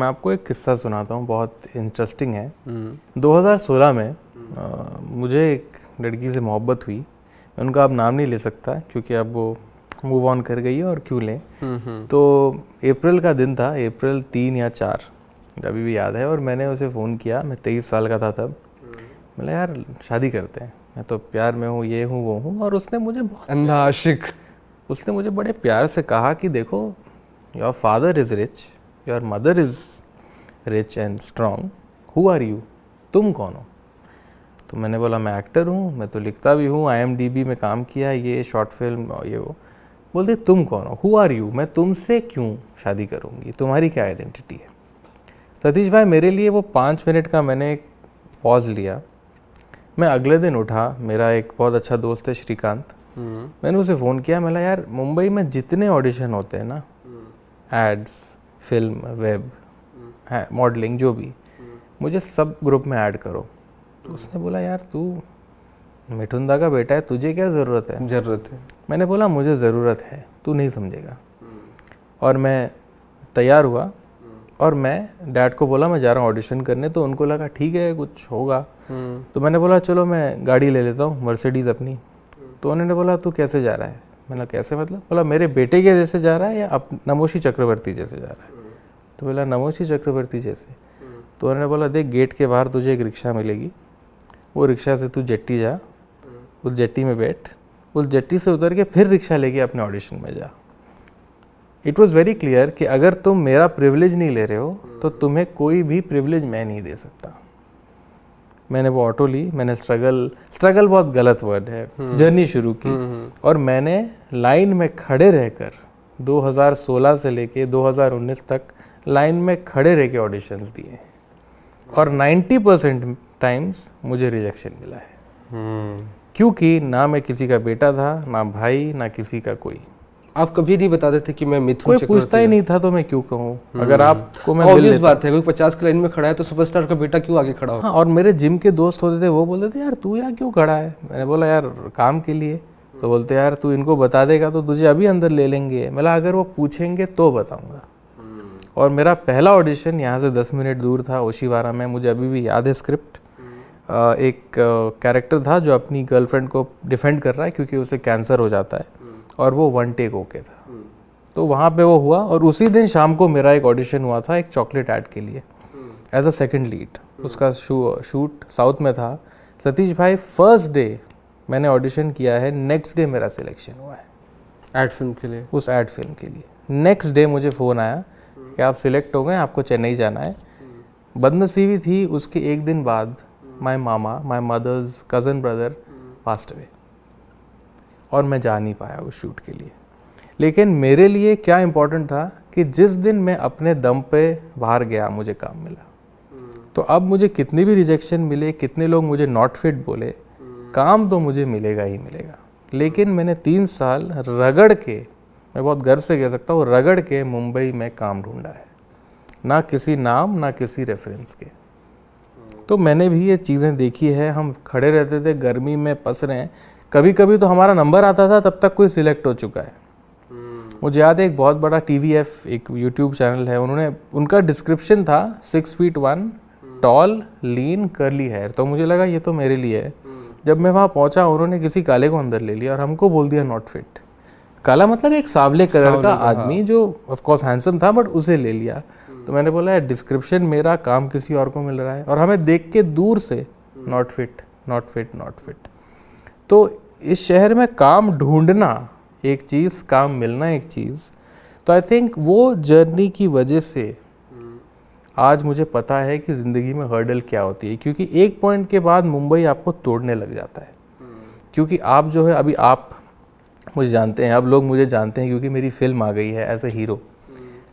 मैं आपको एक किस्सा सुनाता हूँ बहुत इंटरेस्टिंग है 2016 हम्म। में आ, हम्म। मुझे एक लड़की से मोहब्बत हुई मैं उनका आप नाम नहीं ले सकता क्योंकि अब वो मूव ऑन कर गई है और क्यों लें हम्म, तो अप्रैल का दिन था अप्रैल तीन या चार अभी भी याद है और मैंने उसे फ़ोन किया मैं तेईस साल का था तब मतलब यार शादी करते हैं मैं तो प्यार में हूँ ये हूँ वो हूँ और उसने मुझे बहुत उसने मुझे बड़े प्यार से कहा कि देखो your father is rich your mother is rich and strong who are you तुम कौन हो तो मैंने बोला मैं एक्टर हूँ मैं तो लिखता भी हूँ आई में काम किया ये शॉर्ट फिल्म ये वो बोलते तुम कौन हो हु आर यू मैं तुमसे क्यों शादी करूँगी तुम्हारी क्या आइडेंटिटी है सतीश भाई मेरे लिए वो पाँच मिनट का मैंने एक पॉज लिया मैं अगले दिन उठा मेरा एक बहुत अच्छा दोस्त है श्रीकांत हम्म। मैंने उसे फ़ोन किया मैं यार मुंबई में जितने ऑडिशन होते हैं ना एड्स हम्म। फिल्म वेब हम्म। है मॉडलिंग जो भी हम्म। मुझे सब ग्रुप में ऐड करो तो हम्म। उसने बोला यार तू मिठुंदा का बेटा है तुझे क्या ज़रूरत है ज़रूरत है मैंने बोला मुझे ज़रूरत है तू नहीं समझेगा और मैं तैयार हुआ और मैं डैड को बोला मैं जा रहा हूँ ऑडिशन करने तो उनको लगा ठीक है कुछ होगा तो मैंने बोला चलो मैं गाड़ी ले लेता हूँ मर्सिडीज़ अपनी तो उन्होंने बोला तू कैसे जा रहा है मतलब कैसे मतलब बोला मेरे बेटे के जैसे जा रहा है या अप नमोशी चक्रवर्ती जैसे जा रहा है हम्म। तो बोला नमोशी चक्रवर्ती जैसे हम्म। तो उन्होंने बोला देख गेट के बाहर तुझे एक रिक्शा मिलेगी वो रिक्शा से तू जट्टी जा हम्म। उस जट्टी में बैठ उस जट्टी से उतर के फिर रिक्शा लेके अपने ऑडिशन में जा इट वॉज़ वेरी क्लियर कि अगर तुम मेरा प्रिविलेज नहीं ले रहे हो तो तुम्हें कोई भी प्रिविलेज मैं नहीं दे सकता मैंने वो ऑटो ली मैंने स्ट्रगल स्ट्रगल बहुत गलत वर्ड है जर्नी हम्म। शुरू की हम्म, हम्म। और मैंने लाइन में खड़े रहकर 2016 से लेके 2019 तक लाइन में खड़े रह के ऑडिशंस दिए और 90 परसेंट टाइम्स मुझे रिजेक्शन मिला है क्योंकि ना मैं किसी का बेटा था ना भाई ना किसी का कोई आप कभी नहीं बताते थे कि मैं मिथुन कोई पूछता ही नहीं था तो मैं क्यों कहूँ हम्म। अगर आपको मैं ऑब्वियस बात है कोई पचास की लाइन में खड़ा है तो सुपरस्टार का बेटा क्यों आगे खड़ा हो हाँ, और मेरे जिम के दोस्त होते थे वो बोलते थे यार तू यहाँ क्यों खड़ा है मैंने बोला यार काम के लिए तो बोलते यार तू इनको बता देगा तो तुझे अभी अंदर ले लेंगे मेरा अगर वो पूछेंगे तो बताऊँगा हम्म। और मेरा पहला ऑडिशन यहाँ से दस मिनट दूर था ओशीवारा में मुझे अभी भी याद है स्क्रिप्ट हम्म। एक कैरेक्टर था जो अपनी गर्लफ्रेंड को डिफेंड कर रहा है क्योंकि उसे कैंसर हो जाता है और वो वन टेक ओके था hmm. तो वहाँ पे वो हुआ और उसी दिन शाम को मेरा एक ऑडिशन हुआ था एक चॉकलेट ऐड के लिए एज अ सेकेंड लीड उसका शू, शूट साउथ में था सतीश भाई फर्स्ट डे मैंने ऑडिशन किया है नेक्स्ट डे मेरा सिलेक्शन हुआ है एड फिल्म के लिए उस एड फिल्म के लिए नेक्स्ट डे मुझे फ़ोन आया hmm. कि आप सिलेक्ट हो गए आपको चेन्नई जाना है hmm. बदनसीबी थी उसके एक दिन बाद माई मामा my mother's cousin brother passed away और मैं जा नहीं पाया उस शूट के लिए लेकिन मेरे लिए क्या इम्पोर्टेंट था कि जिस दिन मैं अपने दम पे बाहर गया मुझे काम मिला तो अब मुझे कितनी भी रिजेक्शन मिले कितने लोग मुझे नॉट फिट बोले काम तो मुझे मिलेगा ही मिलेगा लेकिन मैंने तीन साल रगड़ के मैं बहुत गर्व से कह सकता हूँ रगड़ के मुंबई में काम ढूंढा है ना किसी नाम ना किसी रेफरेंस के तो मैंने भी ये चीज़ें देखी है हम खड़े रहते थे गर्मी में पस रहे हैं कभी कभी तो हमारा नंबर आता था तब तक कोई सिलेक्ट हो चुका है हम्म। मुझे याद है एक बहुत बड़ा टी वी एफ एक यूट्यूब चैनल है उन्होंने उनका डिस्क्रिप्शन था six feet one tall lean curly hair तो मुझे लगा ये तो मेरे लिए है हम्म। जब मैं वहाँ पहुँचा उन्होंने किसी काले को अंदर ले लिया और हमको बोल दिया नॉट फिट काला मतलब एक सावले कलर का हाँ। आदमी हाँ। जो ऑफकोर्स हैंडसम था बट उसे ले लिया हम्म। तो मैंने बोला डिस्क्रिप्शन मेरा काम किसी और को मिल रहा है और हमें देख के दूर से not fit not fit not fit तो इस शहर में काम ढूंढना एक चीज़ काम मिलना एक चीज़ तो आई थिंक वो जर्नी की वजह से आज मुझे पता है कि ज़िंदगी में हर्डल क्या होती है क्योंकि एक पॉइंट के बाद मुंबई आपको तोड़ने लग जाता है क्योंकि आप जो है अभी आप मुझे जानते हैं अब लोग मुझे जानते हैं क्योंकि मेरी फिल्म आ गई है एज ए हीरो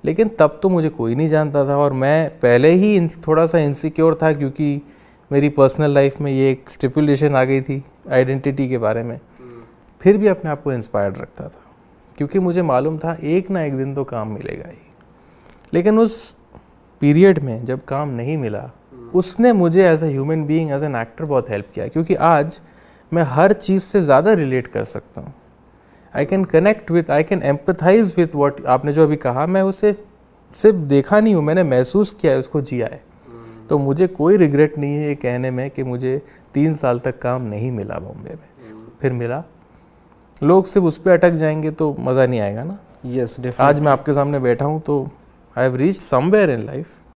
लेकिन तब तो मुझे कोई नहीं जानता था और मैं पहले ही थोड़ा सा इनसिक्योर था क्योंकि मेरी पर्सनल लाइफ में ये एक स्टिपुलेशन आ गई थी आइडेंटिटी के बारे में फिर भी अपने आप को इंस्पायर्ड रखता था क्योंकि मुझे मालूम था एक ना एक दिन तो काम मिलेगा ही लेकिन उस पीरियड में जब काम नहीं मिला उसने मुझे as a human being as an actor बहुत हेल्प किया क्योंकि आज मैं हर चीज़ से ज़्यादा रिलेट कर सकता हूँ I can connect with I can empathize with what आपने जो अभी कहा मैं उसे सिर्फ देखा नहीं हूँ मैंने महसूस किया है उसको जिया है तो मुझे कोई रिग्रेट नहीं है ये कहने में कि मुझे तीन साल तक काम नहीं मिला बॉम्बे में फिर मिला लोग सिर्फ उस पर अटक जाएंगे तो मज़ा नहीं आएगा ना यस yes, आज मैं आपके सामने बैठा हूँ तो I have reach somewhere in life